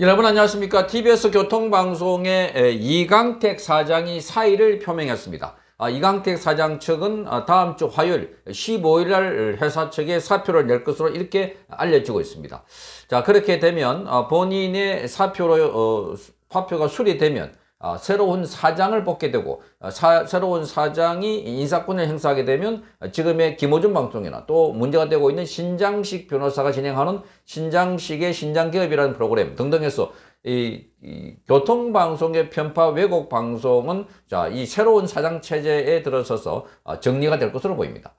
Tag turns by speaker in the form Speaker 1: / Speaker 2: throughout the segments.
Speaker 1: 여러분 안녕하십니까 TBS 교통방송의 이강택 사장이 사의를 표명했습니다 아, 이강택 사장 측은 아, 다음 주 화요일 15일 날 회사 측에 사표를 낼 것으로 이렇게 알려지고 있습니다 자 그렇게 되면 아, 본인의 사표로 어, 화표가 수리되면 아, 새로운 사장을 뽑게 되고 아, 사, 새로운 사장이 인사권을 행사하게 되면 지금의 김호준 방송이나또 문제가 되고 있는 신장식 변호사가 진행하는 신장식의 신장기업이라는 프로그램 등등 해서 이, 이 교통방송의 편파 왜곡 방송은 자, 이 새로운 사장 체제에 들어서서 아, 정리가 될 것으로 보입니다.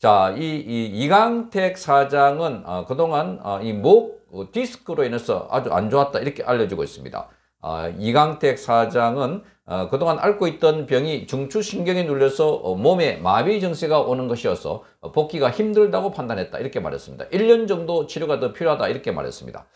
Speaker 1: 자, 이, 이 이강택 사장은 어, 그동안 어, 이목 디스크로 인해서 아주 안 좋았다 이렇게 알려지고 있습니다. 아, 이강택 사장은 어, 그동안 앓고 있던 병이 중추신경에 눌려서 어, 몸에 마비 증세가 오는 것이어서 어, 복귀가 힘들다고 판단했다 이렇게 말했습니다. 1년 정도 치료가 더 필요하다 이렇게 말했습니다.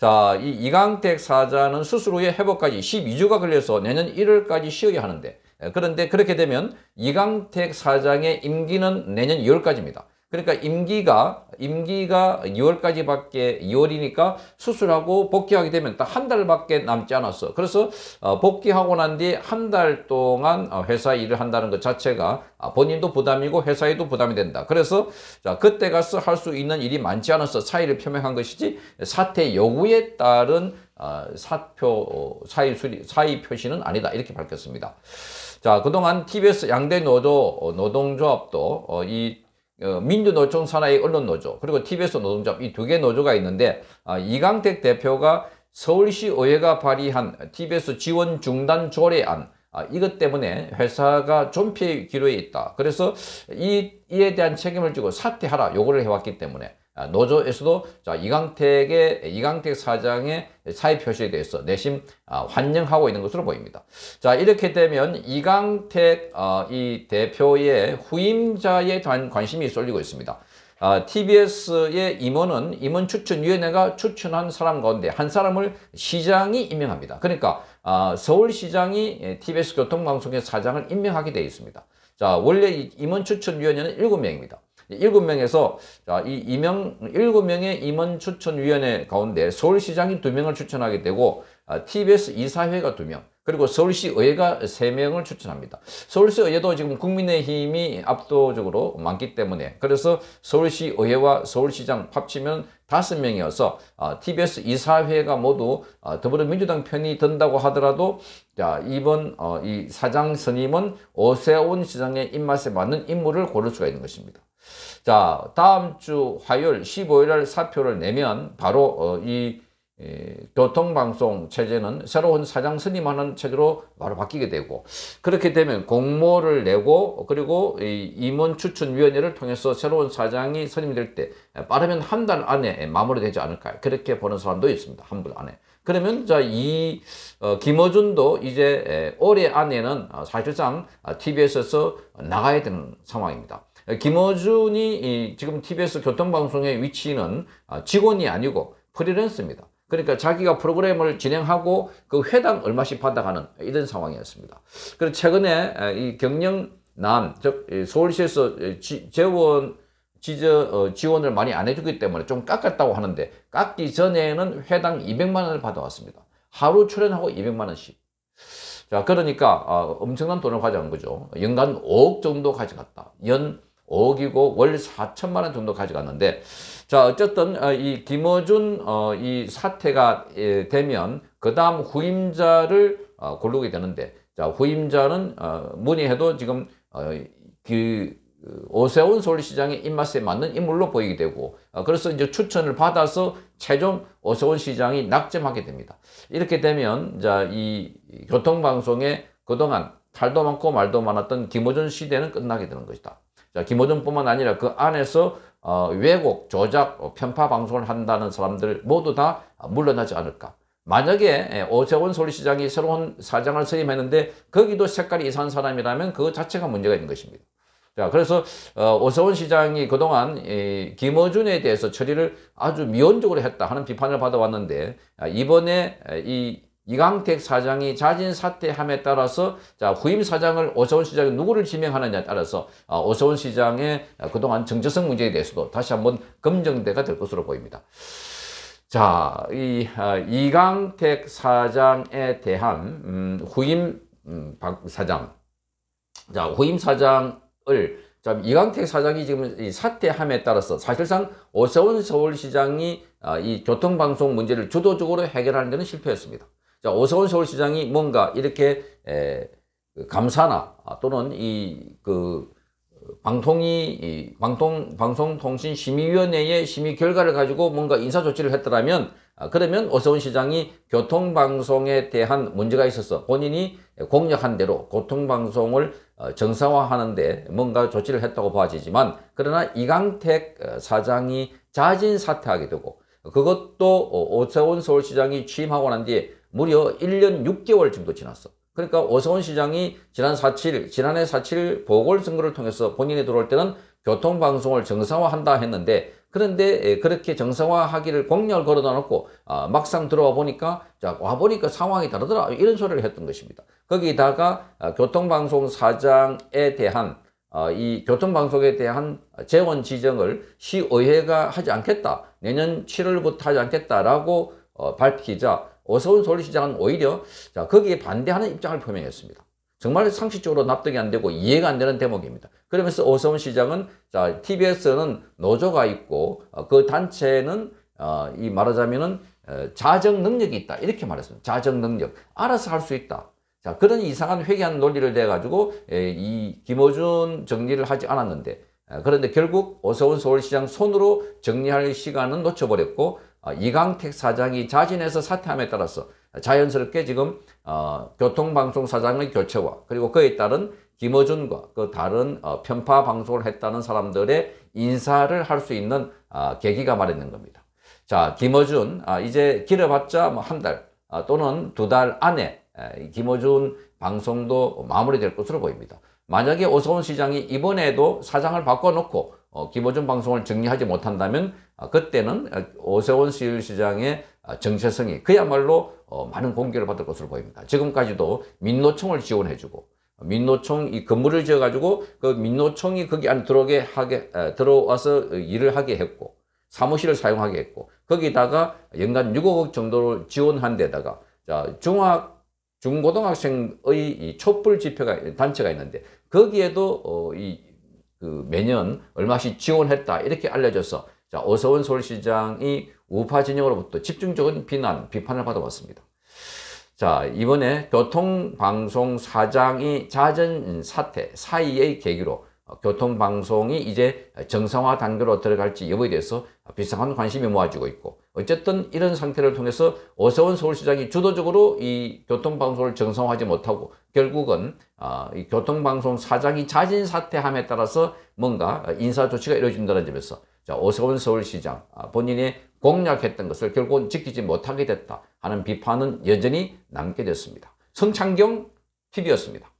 Speaker 1: 자, 이 이강택 사장은 수술 후에 회복까지 12주가 걸려서 내년 1월까지 쉬어야 하는데 예, 그런데 그렇게 되면 이강택 사장의 임기는 내년 2월까지입니다. 그러니까 임기가 임기가 2월까지밖에 2월이니까 수술하고 복귀하게 되면 딱 한 달밖에 남지 않았어. 그래서 어, 복귀하고 난 뒤 한 달 동안 어, 회사 일을 한다는 것 자체가 아, 본인도 부담이고 회사에도 부담이 된다. 그래서 자 그때 가서 할 수 있는 일이 많지 않아서 사의를 표명한 것이지 사태 요구에 따른 어, 사표 사의 수리 사의 표시는 아니다 이렇게 밝혔습니다. 자 그동안 TBS 양대 노조 노동조합도 이 어, 민주노총 산하의 언론노조 그리고 TBS 노동조합 이두 개 노조가 있는데 아, 이강택 대표가 서울시의회가 발의한 TBS 지원 중단 조례안 아, 이것 때문에 회사가 존폐 의 기로에 있다. 그래서 이, 이에 대한 책임을 지고 사퇴하라 요구를 해왔기 때문에 아, 노조에서도 자, 이강택의 이강택 사장의 사의 표시에 대해서 내심 아, 환영하고 있는 것으로 보입니다. 자 이렇게 되면 이강택 아, 이 대표의 후임자에 대한 관심이 쏠리고 있습니다. TBS의 임원은 임원추천위원회가 추천한 사람 가운데 한 사람을 시장이 임명합니다. 그러니까 서울시장이 예, TBS 교통방송의 사장을 임명하게 되어 있습니다. 자 원래 임원추천위원회는 7명입니다. 일곱 명에서 이 이명 일곱 명의 임원 추천위원회 가운데 서울시장이 두 명을 추천하게 되고 TBS 아, 이사회가 두 명, 그리고 서울시의회가 3명을 추천합니다. 서울시의회도 지금 국민의힘이 압도적으로 많기 때문에 그래서 서울시의회와 서울시장 합치면 5명이어서 TBS 어, 이사회가 모두 어, 더불어민주당 편이 든다고 하더라도 자 이번 어, 이 사장 선임은 오세훈 시장의 입맛에 맞는 인물을 고를 수가 있는 것입니다. 자 다음 주 화요일 15일 날 사표를 내면 바로 이 예, 교통방송 체제는 새로운 사장 선임하는 체제로 바로 바뀌게 되고 그렇게 되면 공모를 내고 그리고 이 임원 추천위원회를 통해서 새로운 사장이 선임될 때 빠르면 한 달 안에 마무리되지 않을까 그렇게 보는 사람도 있습니다 한 달 안에 그러면 자이 어, 김어준도 이제 올해 안에는 사실상 TBS에서 나가야 되는 상황입니다 김어준이 지금 t 에 s 교통방송의 위치는 직원이 아니고 프리랜서입니다. 그러니까 자기가 프로그램을 진행하고 그 회당 얼마씩 받아가는 이런 상황이었습니다. 그리고 최근에 이경영난즉 서울시에서 재원 지저, 어, 지원을 많이 안 해주기 때문에 좀 깎았다고 하는데 깎기 전에는 회당 200만 원을 받아왔습니다. 하루 출연하고 200만 원씩. 자, 그러니까 어, 엄청난 돈을 가져간 거죠. 연간 5억 정도 가져갔다. 연 5억이고 월 4천만 원 정도 가져갔는데 자 어쨌든 어, 이 김어준 어, 이 사태가 예, 되면 그 다음 후임자를 어, 고르게 되는데 자 후임자는 문의해도 지금 그 오세훈 서울시장의 입맛에 맞는 인물로 보이게 되고 그래서 이제 추천을 받아서 최종 오세훈 시장이 낙점하게 됩니다. 이렇게 되면 자이 교통방송에 그동안 탈도 많고 말도 많았던 김호준 시대는 끝나게 되는 것이다. 자, 김호준뿐만 아니라 그 안에서 어, 왜곡, 조작, 어, 편파 방송을 한다는 사람들 모두 다 물러나지 않을까. 만약에 예, 오세훈 서울시장이 새로운 사장을 선임했는데 거기도 색깔이 이상한 사람이라면 그 자체가 문제가 있는 것입니다. 자, 그래서 어, 오세훈 시장이 그동안 김어준에 대해서 처리를 아주 미온적으로 했다 하는 비판을 받아왔는데 아, 이번에 이 이강택 사장이 자진 사퇴함에 따라서 자 후임 사장을 오세훈 시장이 누구를 지명하느냐에 따라서 아, 오세훈 시장의 그동안 정체성 문제에 대해서도 다시 한번 검증대가 될 것으로 보입니다. 자, 이 아, 이강택 사장에 대한 음, 후임 음, 박 사장, 자 후임 사장을 자, 이강택 사장이 지금 사퇴함에 따라서 사실상 오세훈 서울시장이 아, 이 교통방송 문제를 주도적으로 해결하는 데는 실패했습니다. 자, 오세훈 서울시장이 뭔가 이렇게 에, 그 감사나 또는 이 그방통이 방통 방송통신심의위원회의 심의 결과를 가지고 뭔가 인사 조치를 했더라면 아, 그러면 오세훈 시장이 교통방송에 대한 문제가 있어서 본인이 공약한 대로 교통방송을 어, 정상화하는데 뭔가 조치를 했다고 봐지지만 그러나 이강택 어, 사장이 자진 사퇴하게 되고 그것도 어, 오세훈 서울시장이 취임하고 난 뒤에 무려 1년 6개월 정도 지났어. 그러니까 오세훈 시장이 지난 4칠, 지난해 4칠 보궐선거를 통해서 본인이 들어올 때는 교통방송을 정상화한다 했는데 그런데 예, 그렇게 정상화하기를 공약을 걸어놔놓고 아, 막상 들어와 보니까 자 와보니까 상황이 다르더라 이런 소리를 했던 것입니다. 거기다가 아, 교통방송 사장에 대한 아, 이 교통방송에 대한 재원 지정을 시의회가 하지 않겠다 내년 7월부터 하지 않겠다라고 어, 밝히자 어서운 서울시장은 오히려 자, 거기에 반대하는 입장을 표명했습니다. 정말 상식적으로 납득이 안 되고 이해가 안 되는 대목입니다. 그러면서 어서운 시장은 자, TBS는 노조가 있고 어, 그 단체는 어, 이 말하자면은 어, 자정 능력이 있다 이렇게 말했습니다. 자정 능력 알아서 할 수 있다. 자 그런 이상한 회귀한 논리를 내 가지고 이 김어준 정리를 하지 않았는데 어, 그런데 결국 오세훈 서울시장 손으로 정리할 시간은 놓쳐버렸고 아, 이강택 사장이 자진해서 사퇴함에 따라서 자연스럽게 지금 어, 교통방송 사장의 교체와 그리고 그에 따른 김어준과 그 다른 어, 편파 방송을 했다는 사람들의 인사를 할 수 있는 어, 계기가 마련된 겁니다. 자, 김어준 아, 이제 길어봤자 뭐 한달 아, 또는 두 달 안에 에, 김어준 방송도 마무리될 것으로 보입니다. 만약에 오세훈 시장이 이번에도 사장을 바꿔놓고 어, 기보전 방송을 정리하지 못한다면 어, 그때는 어, 오세훈 시의시장의 어, 정체성이 그야말로 어, 많은 공격을 받을 것으로 보입니다. 지금까지도 민노총을 지원해주고 민노총 이 건물을 지어가지고 그 민노총이 거기 안 들어오게 하게 에, 어, 들어와서 일을 하게 했고 사무실을 사용하게 했고 거기다가 연간 6억 정도를 지원한 데다가 자 중학 중고등학생의 이 촛불 집회가 단체가 있는데 거기에도 어, 이그 매년 얼마씩 지원했다 이렇게 알려져서 자 어서원 서울시장이 우파 진영으로부터 집중적인 비난, 비판을 받아왔습니다. 자 이번에 교통방송사장이 자전 사태 사의의 계기로 어, 교통방송이 이제 정상화 단계로 들어갈지 여부에 대해서 비상한 관심이 모아지고 있고 어쨌든 이런 상태를 통해서 오세훈 서울시장이 주도적으로 이 교통방송을 정상화하지 못하고 결국은 아, 이 교통방송 사장이 자진 사퇴함에 따라서 뭔가 인사 조치가 이루어진다는 점에서 오세훈 서울시장 아, 본인의 공략했던 것을 결국은 지키지 못하게 됐다 하는 비판은 여전히 남게 됐습니다. 성창경 TV였습니다.